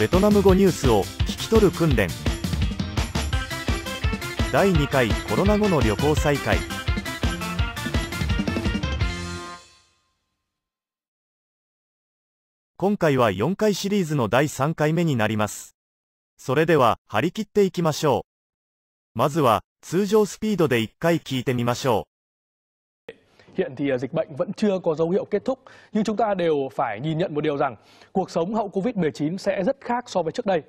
ベトナム語ニュースを聞き取る訓練第2回コロナ後の旅行再開今回は4回シリーズの第3回目になりますそれでは張り切っていきましょうまずは通常スピードで1回聞いてみましょう Hiện thì à, dịch bệnh vẫn chưa có dấu hiệu kết thúc, nhưng chúng ta đều phải nhìn nhận một điều rằng cuộc sống hậu Covid-19 sẽ rất khác so với trước đây.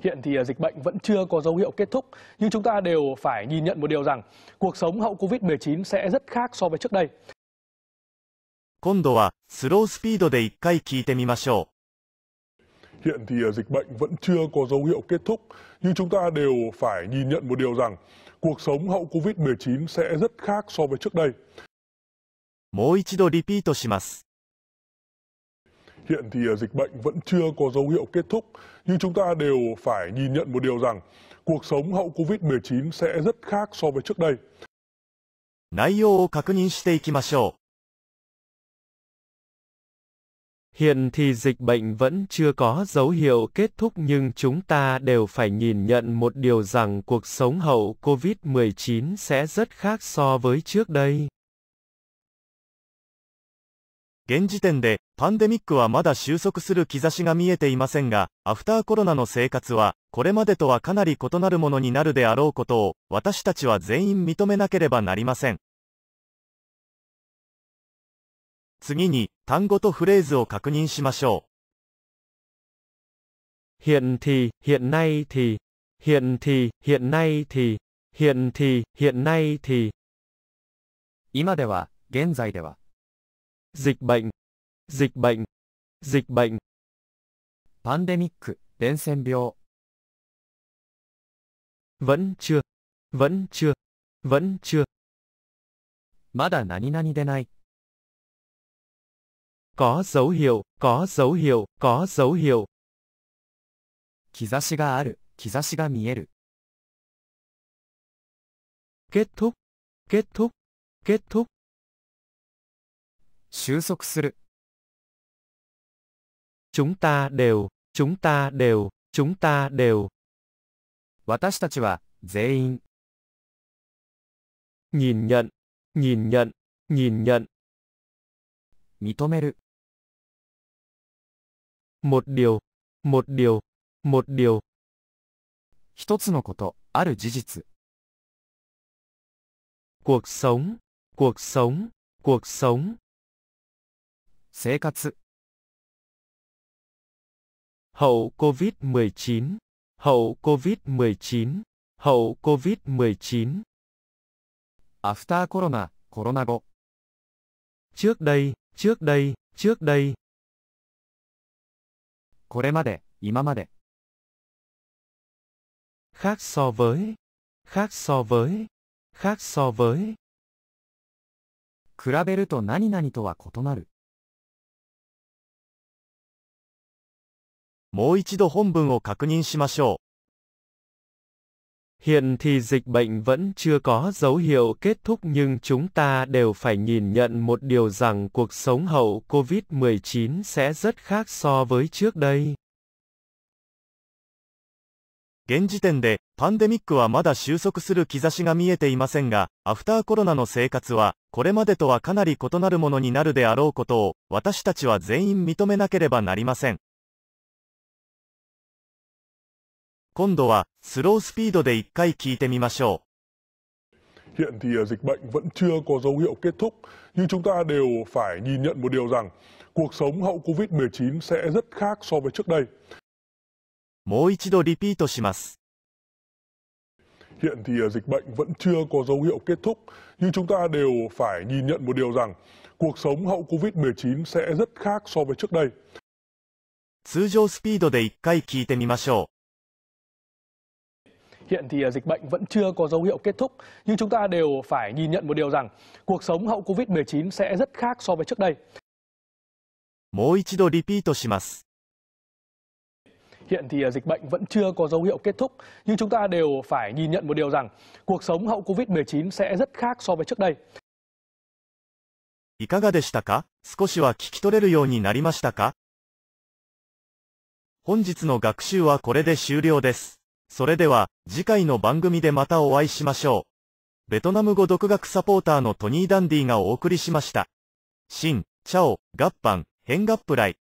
Hiện thì à, dịch bệnh vẫn chưa có dấu hiệu kết thúc, nhưng chúng ta đều phải nhìn nhận một điều rằng cuộc sống hậu Covid-19 sẽ rất khác so với trước đây. 今度はスロースピードで1回聞いてみましょう。hiện thì à, dịch bệnh vẫn chưa có dấu hiệu kết thúc, nhưng chúng ta đều phải nhìn nhận một điều rằng cuộc sống hậu Covid-19 sẽ rất khác so với trước đây. Hiện thì à, dịch bệnh vẫn chưa có dấu hiệu kết thúc, nhưng chúng ta đều phải nhìn nhận một điều rằng cuộc sống hậu Covid-19 sẽ rất khác so với trước đây. 内容を確認していきましょう。Hiện thì dịch bệnh vẫn chưa có dấu hiệu kết thúc nhưng chúng ta đều phải nhìn nhận một điều rằng cuộc sống hậu COVID-19 sẽ rất khác so với trước đây. 現時点で、パンデミックはまだ収束する兆しが見えていませんが、アフターコロナの生活は、これまでとはかなり異なるものになるであろうことを、私たちは全員認めなければなりません。次に単語とフレーズを確認しましょう。Hiện thì, hiện nay thì, hiện thì, hiện nay thì, hiện thì, hiện nay thì. 今では、現在では。dịch bệnh, dịch bệnh, dịch bệnh. パンデミック、伝染病。vẫn chưa, vẫn chưa, vẫn chưa. まだ何々でない。có dấu hiệu, có dấu hiệu, có dấu hiệu. 兆しがある、兆しが見える。kết thúc, kết thúc, kết thúc. 収束する。chúng ta đều, chúng ta đều, chúng ta đều. 私たちは、全員。nhìn nhận, nhìn nhận, nhìn nhận. 認める。một điều, một điều, một điều. 一つのこと、ある事実。cuộc sống, cuộc sống, cuộc sống. 生活 Hậu COVID-19, hậu COVID-19, hậu COVID-19. After corona, corona go. Trước đây, trước đây, trước đây, これまで、今まで。khác so với, khác so với, khác so với. 比べると何々とは異なる。もう一度本文を確認しましょう。Hiện thì dịch bệnh vẫn chưa có dấu hiệu kết thúc nhưng chúng ta đều phải nhìn nhận một điều rằng cuộc sống hậu COVID-19 sẽ rất khác so với trước đây. 現時点で、パンデミックはまだ収束する兆しが見えていませんが、アフターコロナの生活は、これまでとはかなり異なるものになるであろうことを、私たちは全員認めなければなりません。今度はスロースピードで1回聞いてみましょう。Hiện thì dịch bệnh vẫn chưa có dấu hiệu kết thúc, nhưng chúng ta đều phải nhìn nhận một điều rằng cuộc sống hậu COVID-19 sẽ rất khác so với trước đây. もう一度リピートします。Hiện thì dịch bệnh vẫn chưa có dấu hiệu kết thúc, nhưng chúng ta đều phải nhìn nhận một điều rằng cuộc sống hậu COVID-19 sẽ rất khác so với trước đây. 通常スピードで1回聞いてみましょう。Hiện thì à, dịch bệnh vẫn chưa có dấu hiệu kết thúc, nhưng chúng ta đều phải nhìn nhận một điều rằng cuộc sống hậu Covid-19 sẽ rất khác so với trước đây. Hiện thì à, dịch bệnh vẫn chưa có dấu hiệu kết thúc, nhưng chúng ta đều phải nhìn nhận một điều rằng cuộc sống hậu Covid-19 sẽ rất khác so với trước đây. いかがでしたか少しは聞き取れるようになりましたか本日の学習はこれで終了です。それでは、次回の番組でまたお会いしましょう。ベトナム語独学サポーターのトニー・ダンディがお送りしました。シン、チャオ、ガッパン、ヘンガップライ。